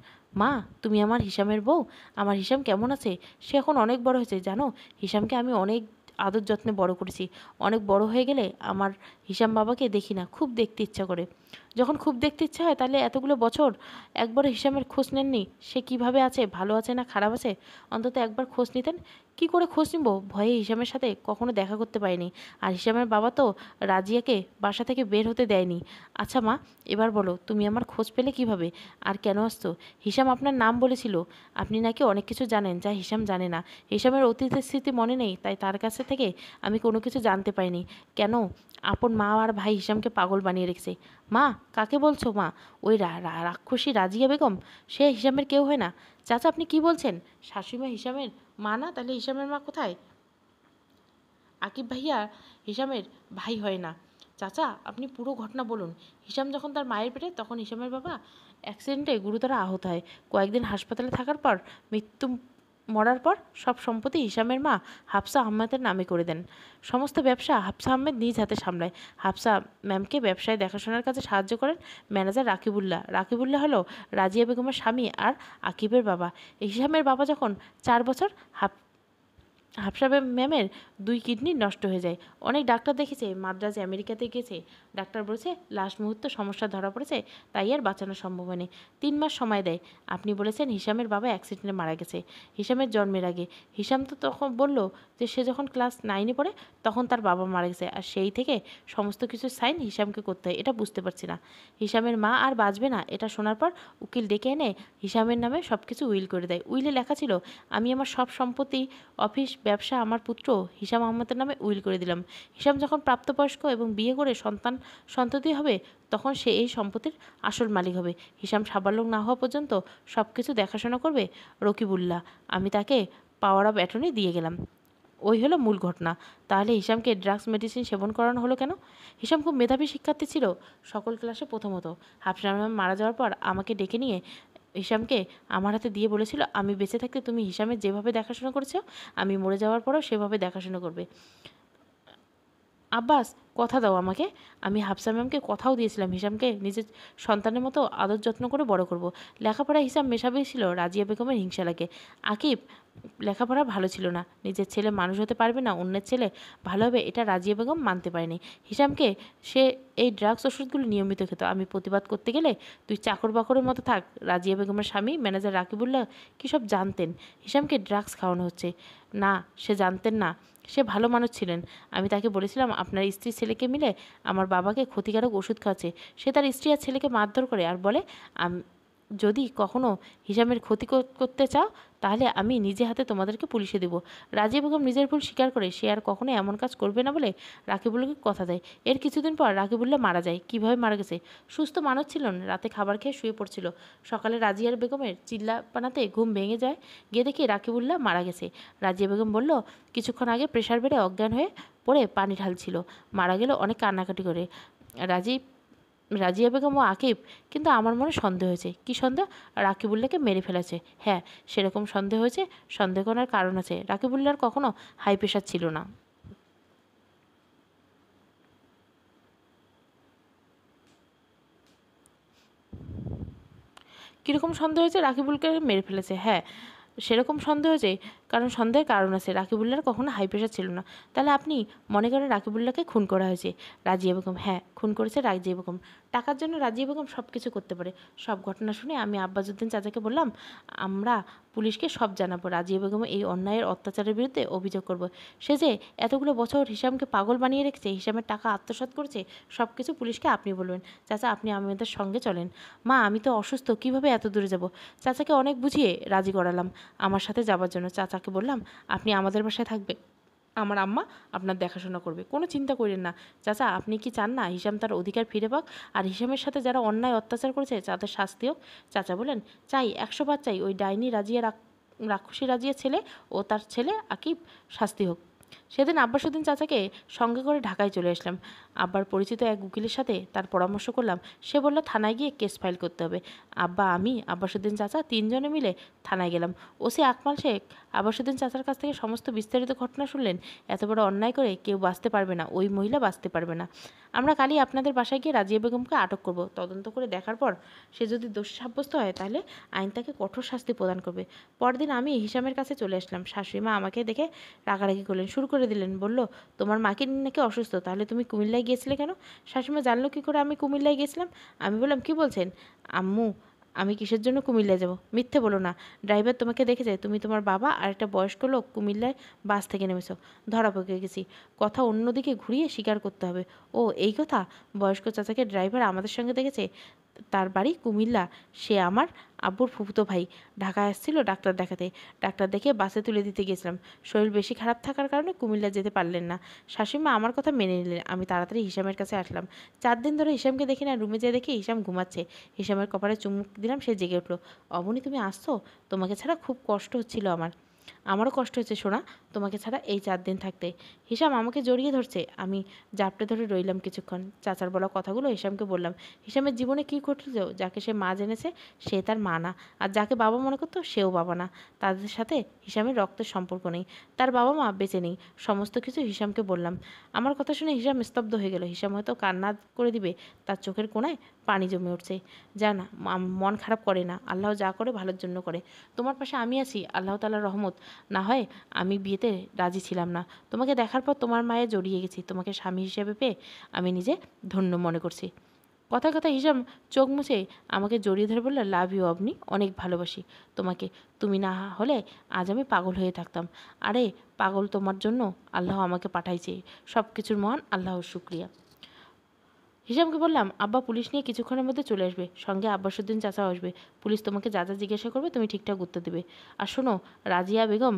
মা তুমি আমার হিসামের বউ আমার হিসাম কেমন আছে সে এখন অনেক বড় হয়েছে জানো হিসামকে আমি অনেক আদর যত্নে বড় করেছি অনেক বড় হয়ে গেলে আমার হিসাম বাবাকে দেখি না খুব দেখতে ইচ্ছা করে যখন খুব দেখতে ইচ্ছা হয় তাহলে এতগুলো বছর একবার হিসামের খোঁজ নেননি সে কিভাবে আছে ভালো আছে না খারাপ আছে অন্তত একবার খোঁজ নিতেন কি করে খোঁজ নিব ভয়ে হিসামের সাথে কখনো দেখা করতে পারিনি আর হিসামের বাবা তো রাজিয়াকে বাসা থেকে বের হতে দেয়নি আচ্ছা মা এবার বলো তুমি আমার খোঁজ পেলে কিভাবে আর কেন আসতো হিসাম আপনার নাম বলেছিল আপনি নাকি অনেক কিছু জানেন যা হিসাম জানে না হিসামের অতীতের স্মৃতি মনে নেই তাই তার কাছে থেকে আমি কোনো কিছু জানতে পারিনি কেন আপন মা আর ভাই হিসামকে পাগল বানিয়ে রেখেছে মা কাকে বলছো মা ওই রাক্ষসী রাজিয়া বেগম সে হিসামের কেউ হয় না চাচা আপনি কি বলছেন শাশুড়িমা হিসামের মা না তাহলে হিসামের মা কোথায় আকিব ভাইয়া হিসামের ভাই হয় না চাচা আপনি পুরো ঘটনা বলুন হিসাম যখন তার মায়ের পেটে তখন হিসামের বাবা অ্যাক্সিডেন্টে গুরুতর আহত হয় কয়েকদিন হাসপাতালে থাকার পর মৃত্যু মরার পর সব সম্পত্তি হিসামের মা হাফসা আহমেদের নামে করে দেন সমস্ত ব্যবসা হাফসা আহমেদ নিজ হাতে সামলায় হাফসা ম্যামকে ব্যবসায় দেখাশোনার কাজে সাহায্য করেন ম্যানেজার রাকিবুল্লাহ রাকিবুল্লাহ হলো রাজিয়া বেগমের স্বামী আর আকিবের বাবা হিসামের বাবা যখন চার বছর হাফ হাফসাবে ম্যামের দুই কিডনি নষ্ট হয়ে যায় অনেক ডাক্তার দেখেছে মাদ্রাজে আমেরিকাতে গেছে ডাক্তার বলেছে লাস্ট মুহূর্তে সমস্যা ধরা পড়েছে তাই আর বাঁচানো সম্ভব হয়নি তিন মাস সময় দেয় আপনি বলেছেন হিসামের বাবা অ্যাক্সিডেন্টে মারা গেছে হিসামের জন্মের আগে হিসাম তো তখন বলল যে সে যখন ক্লাস নাইনে পড়ে তখন তার বাবা মারা গেছে আর সেই থেকে সমস্ত কিছু সাইন হিসামকে করতে হয় এটা বুঝতে পারছি না হিসামের মা আর বাঁচবে না এটা শোনার পর উকিল ডেকে এনে হিসামের নামে সব কিছু উইল করে দেয় উইলে লেখা ছিল আমি আমার সব সম্পত্তি অফিস ব্যবসা আমার পুত্র হিসাম আহমদের নামে উইল করে দিলাম হিসাম যখন প্রাপ্তবয়স্ক এবং বিয়ে করে সন্তান সন্ততি হবে তখন সে এই সম্পত্তির আসল মালিক হবে হিসাম সাবালক না হওয়া পর্যন্ত সব কিছু দেখাশোনা করবে রকিবুল্লাহ আমি তাকে পাওয়ার অফ অ্যাটর্নি দিয়ে গেলাম ওই হলো মূল ঘটনা তাহলে হিসামকে ড্রাগস মেডিসিন সেবন করানো হলো কেন হিসাম খুব মেধাবী শিক্ষার্থী ছিল সকল ক্লাসে প্রথমত হাফসা মারা যাওয়ার পর আমাকে ডেকে নিয়ে হিসামকে আমার হাতে দিয়ে বলেছিল আমি বেঁচে থাকতে তুমি হিসামের যেভাবে দেখাশোনা করেছো আমি মরে যাওয়ার পরও সেভাবে দেখাশোনা করবে আব্বাস কথা দাও আমাকে আমি হাফসা ম্যামকে কথাও দিয়েছিলাম হিসামকে নিজের সন্তানের মতো আদর যত্ন করে বড় করব লেখাপড়া হিসাম মেশাবে ছিল রাজিয়া বেগমের হিংসা লাগে আকিব লেখাপড়া ভালো ছিল না নিজের ছেলে মানুষ হতে পারবে না অন্যের ছেলে ভালো হবে এটা রাজিয়া বেগম মানতে পারেনি হিসামকে সে এই ড্রাগস ওষুধগুলো নিয়মিত খেত আমি প্রতিবাদ করতে গেলে তুই চাকর বাকরের মতো থাক রাজিয়া বেগমের স্বামী ম্যানেজার রাকিবুল্লাহ কী সব জানতেন হিসামকে ড্রাগস খাওয়ানো হচ্ছে না সে জানতেন না সে ভালো মানুষ ছিলেন আমি তাকে বলেছিলাম আপনার স্ত্রী ছেলেকে মিলে আমার বাবাকে ক্ষতিকারক ওষুধ খাওয়াচ্ছে সে তার স্ত্রী আর ছেলেকে মারধর করে আর বলে যদি কখনও হিসামের ক্ষতি করতে চাও তাহলে আমি নিজে হাতে তোমাদেরকে পুলিশে দেব রাজি বেগম নিজের ভুল স্বীকার করে সে আর কখনো এমন কাজ করবে না বলে রাকিবুল্লাহকে কথা দেয় এর কিছুদিন পর রাকিবুল্লা মারা যায় কিভাবে মারা গেছে সুস্থ মানুষ ছিল না রাতে খাবার খেয়ে শুয়ে পড়ছিল সকালে রাজিয়ার বেগমের চিল্লা পানাতে ঘুম ভেঙে যায় গিয়ে দেখি রাকিবুল্লা মারা গেছে রাজিয়া বেগম বলল কিছুক্ষণ আগে প্রেশার বেড়ে অজ্ঞান হয়ে পড়ে পানি ঢালছিল মারা গেল অনেক কান্নাকাটি করে রাজীব রাজিয়া বেগম ও আকিব কিন্তু আমার মনে সন্দেহ হয়েছে কি সন্দেহ রাকিবুল্লাহকে মেরে ফেলেছে হ্যাঁ সেরকম সন্দেহ হয়েছে সন্দেহ করার কারণ আছে রাকিবুল্লাহর কখনো হাই প্রেশার ছিল না কীরকম সন্দেহ হয়েছে রাকিবুলকে মেরে ফেলেছে হ্যাঁ সেরকম সন্দেহ হয়েছে কারণ সন্দেহের কারণ আছে রাকিবুল্লার কখনো হাই প্রেশার ছিল না তাহলে আপনি মনে করেন রাকিবুল্লাহকে খুন করা হয়েছে রাজিয়া বেগম হ্যাঁ খুন করেছে রাজিয়া বেগম টাকার জন্য রাজিয়া বেগম সব কিছু করতে পারে সব ঘটনা শুনে আমি আব্বাসুদ্দিন চাচাকে বললাম আমরা পুলিশকে সব জানাবো রাজিয়া বেগম এই অন্যায়ের অত্যাচারের বিরুদ্ধে অভিযোগ করব সে যে এতগুলো বছর হিসামকে পাগল বানিয়ে রেখেছে হিসামের টাকা আত্মসাত করেছে সব কিছু পুলিশকে আপনি বলবেন চাচা আপনি আমাদের সঙ্গে চলেন মা আমি তো অসুস্থ কিভাবে এত দূরে যাব চাচাকে অনেক বুঝিয়ে রাজি করালাম আমার সাথে যাবার জন্য চাচা আম্মাকে বললাম আপনি আমাদের বাসায় থাকবে আমার আম্মা আপনার দেখাশোনা করবে কোনো চিন্তা করেন না চাচা আপনি কি চান না হিসাম তার অধিকার ফিরে পাক আর হিসামের সাথে যারা অন্যায় অত্যাচার করেছে তাদের শাস্তি হোক চাচা বলেন চাই একশো বার চাই ওই ডাইনি রাজিয়া রাক্ষসী রাজিয়া ছেলে ও তার ছেলে আকিব শাস্তি হোক সেদিন আব্বাসুদ্দিন চাচাকে সঙ্গে করে ঢাকায় চলে আসলাম আব্বার পরিচিত এক উকিলের সাথে তার পরামর্শ করলাম সে বলল থানায় গিয়ে কেস ফাইল করতে হবে আব্বা আমি আব্বাসুদ্দিন চাচা তিনজনে মিলে থানায় গেলাম ওসি আকমাল শেখ আব্বাসুদ্দিন চাচার কাছ থেকে সমস্ত বিস্তারিত ঘটনা শুনলেন এত বড় অন্যায় করে কেউ বাঁচতে পারবে না ওই মহিলা বাঁচতে পারবে না আমরা কালই আপনাদের বাসায় গিয়ে রাজিয়া বেগমকে আটক করব তদন্ত করে দেখার পর সে যদি দোষী সাব্যস্ত হয় তাহলে আইন তাকে কঠোর শাস্তি প্রদান করবে পরদিন আমি হিসামের কাছে চলে আসলাম মা আমাকে দেখে রাগারাগি করলেন শুরু করে দিলেন বলল তোমার মাকে নাকি অসুস্থ তাহলে তুমি কুমিল্লায় গিয়েছিলে কেন শাশুড়িমা জানলো কী করে আমি কুমিল্লায় গিয়েছিলাম আমি বললাম কি বলছেন আম্মু আমি কিসের জন্য কুমিল্লায় যাব মিথ্যে বলো না ড্রাইভার তোমাকে দেখেছে তুমি তোমার বাবা আর একটা বয়স্ক লোক কুমিল্লায় বাস থেকে নেমেছ ধরা পড়ে গেছি কথা অন্যদিকে ঘুরিয়ে স্বীকার করতে হবে ও এই কথা বয়স্ক চাচাকে ড্রাইভার আমাদের সঙ্গে দেখেছে তার বাড়ি কুমিল্লা সে আমার আব্বুর ফুফুতো ভাই ঢাকায় আসছিল ডাক্তার দেখাতে ডাক্তার দেখে বাসে তুলে দিতে গেছিলাম শরীর বেশি খারাপ থাকার কারণে কুমিল্লা যেতে পারলেন না শাশুড়িমা আমার কথা মেনে নিলেন আমি তাড়াতাড়ি হিসামের কাছে আসলাম চার দিন ধরে হিসামকে দেখি না রুমে যেয়ে দেখি হিসাম ঘুমাচ্ছে হিসামের কপালে চুমুক দিলাম সে জেগে উঠলো অবনী তুমি আসছো তোমাকে ছাড়া খুব কষ্ট হচ্ছিল আমার আমারও কষ্ট হচ্ছে শোনা তোমাকে ছাড়া এই চার দিন থাকতে হিসাম আমাকে জড়িয়ে ধরছে আমি জাপটে ধরে রইলাম কিছুক্ষণ চাচার বলা কথাগুলো হিসামকে বললাম হিসামের জীবনে কী ঘটল যাকে সে মা জেনেছে সে তার মা না আর যাকে বাবা মনে করতো সেও বাবা না তাদের সাথে হিসামের রক্তের সম্পর্ক নেই তার বাবা মা বেঁচে নেই সমস্ত কিছু হিসামকে বললাম আমার কথা শুনে হিসাম স্তব্ধ হয়ে গেল হিসাম হয়তো কান্না করে দিবে তার চোখের কোনায় পানি জমে উঠছে যা না মন খারাপ করে না আল্লাহ যা করে ভালোর জন্য করে তোমার পাশে আমি আছি আল্লাহ তালার রহমত না হয় আমি বিয়েতে যেতে রাজি ছিলাম না তোমাকে দেখার পর তোমার মায়ে জড়িয়ে গেছি তোমাকে স্বামী হিসেবে পেয়ে আমি নিজে ধন্য মনে করছি কথা কথা হিসাব চোখ মুছে আমাকে জড়িয়ে ধরে বললো লাভ ইউ অবনি অনেক ভালোবাসি তোমাকে তুমি না হলে আজ আমি পাগল হয়ে থাকতাম আরে পাগল তোমার জন্য আল্লাহ আমাকে পাঠাইছে সব কিছুর মহান আল্লাহ শুক্রিয়া হিসামকে বললাম আব্বা পুলিশ নিয়ে কিছুক্ষণের মধ্যে চলে আসবে সঙ্গে আব্বাসুদ্দিন চাচাও আসবে পুলিশ তোমাকে যা যা জিজ্ঞাসা করবে তুমি ঠিকঠাক উত্তর দেবে আর শোনো রাজিয়া বেগম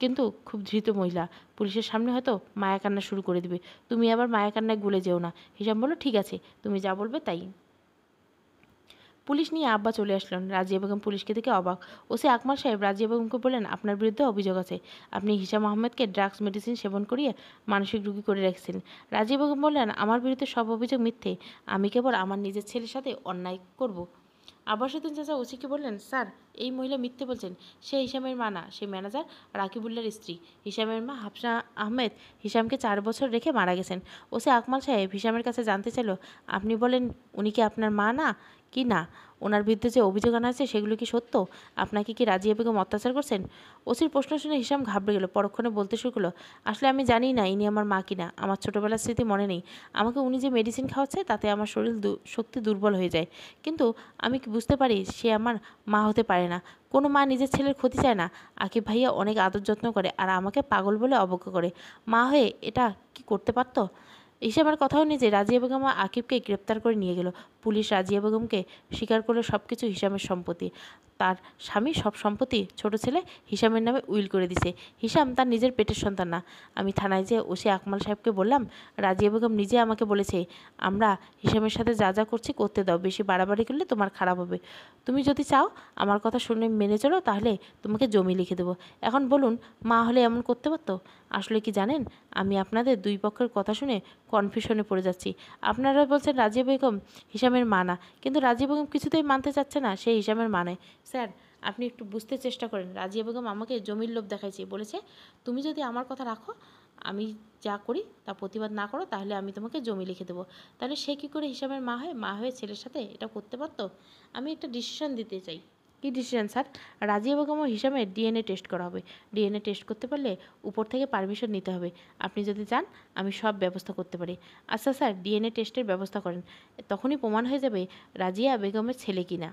কিন্তু খুব ধৃত মহিলা পুলিশের সামনে হয়তো মায়া কান্না শুরু করে দিবে তুমি আবার মায়া কান্নায় গুলে যেও না হিসাব বলো ঠিক আছে তুমি যা বলবে তাই পুলিশ নিয়ে আব্বা চলে আসলেন রাজিয়া বেগম পুলিশকে দেখে অবাক ওসি আকমার সাহেব রাজিয়া বেগমকে বললেন আপনার বিরুদ্ধে অভিযোগ আছে আপনি হিসাম আহমেদকে ড্রাগস মেডিসিন সেবন করিয়ে মানসিক রোগী করে রেখেছেন রাজিয়া বেগম বললেন আমার বিরুদ্ধে সব অভিযোগ মিথ্যে আমি কেবল আমার নিজের ছেলের সাথে অন্যায় করব আব্বাসুদ্দিন চাচা ওসিকে বললেন স্যার এই মহিলা মিথ্যে বলছেন সে হিসামের মা না সে ম্যানেজার রাকিবুল্লার স্ত্রী হিসামের মা হাফসা আহমেদ হিসামকে চার বছর রেখে মারা গেছেন ওসি আকমাল সাহেব হিসামের কাছে জানতে চাইল আপনি বলেন উনি কি আপনার মা না কি না ওনার বিরুদ্ধে যে অভিযোগ আনা আছে সেগুলো কি সত্য আপনাকে কি রাজিয়া বেগম অত্যাচার করছেন ওসির প্রশ্ন শুনে হিসাম ঘাবড়ে গেল পরক্ষণে বলতে শুরু করলো আসলে আমি জানি না ইনি আমার মা কিনা আমার ছোটোবেলার স্মৃতি মনে নেই আমাকে উনি যে মেডিসিন খাওয়াচ্ছে তাতে আমার শরীর শক্তি দুর্বল হয়ে যায় কিন্তু আমি কি বুঝতে পারি সে আমার মা হতে পারে না কোনো মা নিজের ছেলের ক্ষতি চায় না আকিব ভাইয়া অনেক আদর যত্ন করে আর আমাকে পাগল বলে অবজ্ঞা করে মা হয়ে এটা কি করতে পারতো ইসলামের কথা অনুযায়ী রাজিয়া বেগম আকিবকে গ্রেপ্তার করে নিয়ে গেল পুলিশ রাজিয়া বেগমকে স্বীকার করলো সব কিছু হিসামের সম্পত্তি তার স্বামী সব সম্পত্তি ছোট ছেলে হিসামের নামে উইল করে দিছে হিসাম তার নিজের পেটের সন্তান না আমি থানায় যে ওসি আকমাল সাহেবকে বললাম রাজিয়া বেগম নিজে আমাকে বলেছে আমরা হিসামের সাথে যা যা করছি করতে দাও বেশি বাড়াবাড়ি করলে তোমার খারাপ হবে তুমি যদি চাও আমার কথা শুনে মেনে চলো তাহলে তোমাকে জমি লিখে দেবো এখন বলুন মা হলে এমন করতে পারতো আসলে কি জানেন আমি আপনাদের দুই পক্ষের কথা শুনে কনফিউশনে পড়ে যাচ্ছি আপনারা বলছেন রাজিয়া বেগম হিসামের মানা কিন্তু রাজীব বেগম কিছুতেই মানতে চাচ্ছে না সেই হিসামের মানে স্যার আপনি একটু বুঝতে চেষ্টা করেন রাজিয়া বেগম আমাকে জমির লোভ দেখাইছে বলেছে তুমি যদি আমার কথা রাখো আমি যা করি তা প্রতিবাদ না করো তাহলে আমি তোমাকে জমি লিখে দেবো তাহলে সে কী করে হিসাবের মা হয় মা হয়ে ছেলের সাথে এটা করতে পারতো আমি একটা ডিসিশন দিতে চাই কি ডিসিশন স্যার রাজিয়া বেগমের হিসাবে ডিএনএ টেস্ট করা হবে ডিএনএ টেস্ট করতে পারলে উপর থেকে পারমিশন নিতে হবে আপনি যদি চান আমি সব ব্যবস্থা করতে পারি আচ্ছা স্যার ডিএনএ টেস্টের ব্যবস্থা করেন তখনই প্রমাণ হয়ে যাবে রাজিয়া বেগমের ছেলে কিনা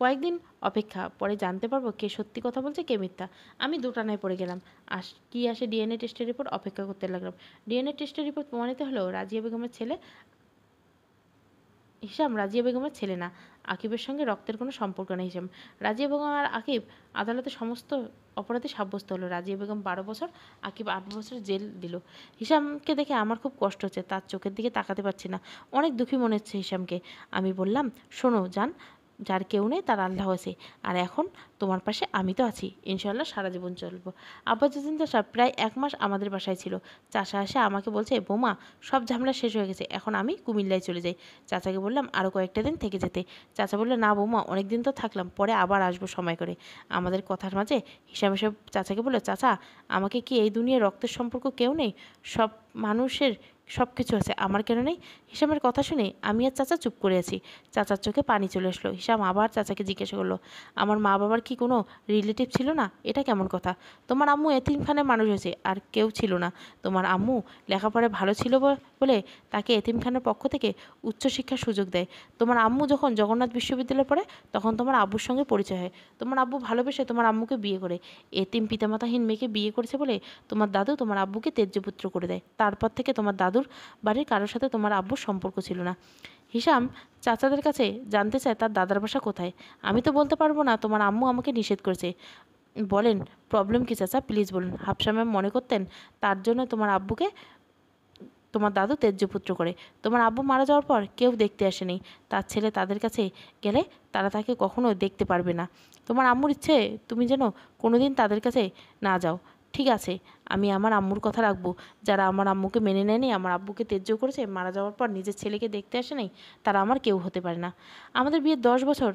কয়েকদিন অপেক্ষা পরে জানতে পারবো কে সত্যি কথা বলছে কে মিথ্যা আমি দুটানায় পড়ে গেলাম আস কি আসে ডিএনএ টেস্টের রিপোর্ট অপেক্ষা করতে লাগলাম ডিএনএ টেস্টের রিপোর্ট প্রমাণিত হলো রাজিয়া বেগমের ছেলে হিসাম রাজিয়া বেগমের ছেলে না আকিবের সঙ্গে রক্তের কোনো সম্পর্ক নেই হিসাম রাজিয়া বেগম আর আকিব আদালতে সমস্ত অপরাধে সাব্যস্ত হলো রাজিয়া বেগম বারো বছর আকিব আট বছর জেল দিল হিসামকে দেখে আমার খুব কষ্ট হচ্ছে তার চোখের দিকে তাকাতে পারছি না অনেক দুঃখী মনে হচ্ছে হিসামকে আমি বললাম শোনো যান যার কেউ নেই তার আল্লাহ আছে আর এখন তোমার পাশে আমি তো আছি ইনশাল্লাহ সারা জীবন চলবো আব্বা তো সাহেব প্রায় এক মাস আমাদের বাসায় ছিল চাষা এসে আমাকে বলছে বোমা সব ঝামেলা শেষ হয়ে গেছে এখন আমি কুমিল্লায় চলে যাই চাচাকে বললাম আরও কয়েকটা দিন থেকে যেতে চাচা বললো না বোমা অনেক দিন তো থাকলাম পরে আবার আসবো সময় করে আমাদের কথার মাঝে হিসাব হিসাব চাচাকে বললো চাচা আমাকে কি এই দুনিয়ায় রক্তের সম্পর্ক কেউ নেই সব মানুষের সব কিছু আছে আমার কেন নেই হিসামের কথা শুনে আমি আর চাচা চুপ করে আছি চাচার চোখে পানি চলে আসলো হিসাম আবার চাচাকে জিজ্ঞাসা করলো আমার মা বাবার কি কোনো রিলেটিভ ছিল না এটা কেমন কথা তোমার আম্মু এতিম খানের মানুষ হয়েছে আর কেউ ছিল না তোমার আম্মু লেখাপড়ায় ভালো ছিল বলে তাকে এতিমখানের পক্ষ থেকে উচ্চশিক্ষার সুযোগ দেয় তোমার আম্মু যখন জগন্নাথ বিশ্ববিদ্যালয়ে পড়ে তখন তোমার আব্বুর সঙ্গে পরিচয় হয় তোমার আব্বু ভালোবেসে তোমার আম্মুকে বিয়ে করে এতিম পিতামাতাহীন মেয়েকে বিয়ে করেছে বলে তোমার দাদু তোমার আব্বুকে তেজ্যপুত্র করে দেয় তারপর থেকে তোমার দাদু দাদুর বাড়ির কারোর সাথে তোমার আব্বুর সম্পর্ক ছিল না হিসাম চাচাদের কাছে জানতে চায় তার দাদার বাসা কোথায় আমি তো বলতে পারবো না তোমার আম্মু আমাকে নিষেধ করেছে বলেন প্রবলেম কী চাচা প্লিজ বলুন হাফসা ম্যাম মনে করতেন তার জন্য তোমার আব্বুকে তোমার দাদু তেজ্যপুত্র করে তোমার আব্বু মারা যাওয়ার পর কেউ দেখতে আসেনি তার ছেলে তাদের কাছে গেলে তারা তাকে কখনো দেখতে পারবে না তোমার আম্মুর ইচ্ছে তুমি যেন কোনোদিন তাদের কাছে না যাও ঠিক আছে আমি আমার আম্মুর কথা রাখবো যারা আমার আম্মুকে মেনে নেয়নি আমার আব্বুকে তেজ্য করেছে মারা যাওয়ার পর নিজের ছেলেকে দেখতে আসে নাই তারা আমার কেউ হতে পারে না আমাদের বিয়ের দশ বছর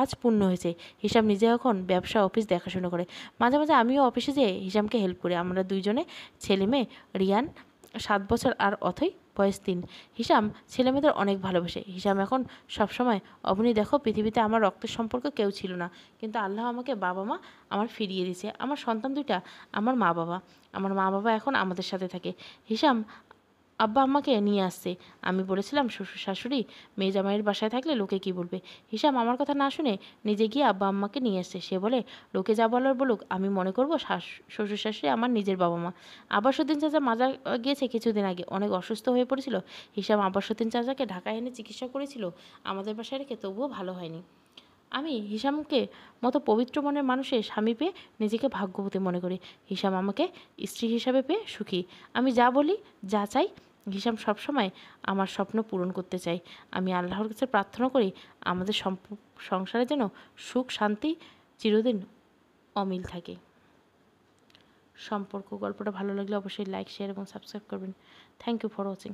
আজ পূর্ণ হয়েছে হিসাব নিজে এখন ব্যবসা অফিস দেখাশুনো করে মাঝে মাঝে আমিও অফিসে যেয়ে হিসামকে হেল্প করি আমরা দুইজনে ছেলে মেয়ে রিয়ান সাত বছর আর অথই বয়স তিন হিসাম ছেলেমেয়েদের অনেক ভালোবাসে হিসাম এখন সবসময় অবনি দেখো পৃথিবীতে আমার রক্তের সম্পর্ক কেউ ছিল না কিন্তু আল্লাহ আমাকে বাবা মা আমার ফিরিয়ে দিয়েছে আমার সন্তান দুইটা আমার মা বাবা আমার মা বাবা এখন আমাদের সাথে থাকে হিসাম আব্বা আমাকে নিয়ে আসছে আমি বলেছিলাম শ্বশুর শাশুড়ি মেয়ে জামাইয়ের বাসায় থাকলে লোকে কি বলবে হিসাম আমার কথা না শুনে নিজে গিয়ে আব্বা আম্মাকে নিয়ে আসছে সে বলে লোকে যা বলার বলুক আমি মনে করবো শ্বশুর শাশুড়ি আমার নিজের বাবা মা আবাসুদ্দিন চাচা মাজা গিয়েছে কিছুদিন আগে অনেক অসুস্থ হয়ে পড়েছিল হিসাম আবাসুদ্দিন চাচাকে ঢাকায় এনে চিকিৎসা করেছিল আমাদের বাসায় রেখে তবুও ভালো হয়নি আমি হিসামকে মতো পবিত্র মনের মানুষের স্বামী পেয়ে নিজেকে ভাগ্যবতী মনে করি হিসাম আমাকে স্ত্রী হিসাবে পেয়ে সুখী আমি যা বলি যা চাই হিসাম সবসময় আমার স্বপ্ন পূরণ করতে চাই আমি আল্লাহর কাছে প্রার্থনা করি আমাদের সংসারে যেন সুখ শান্তি চিরদিন অমিল থাকে সম্পর্ক গল্পটা ভালো লাগলে অবশ্যই লাইক শেয়ার এবং সাবস্ক্রাইব করবেন থ্যাংক ইউ ফর ওয়াচিং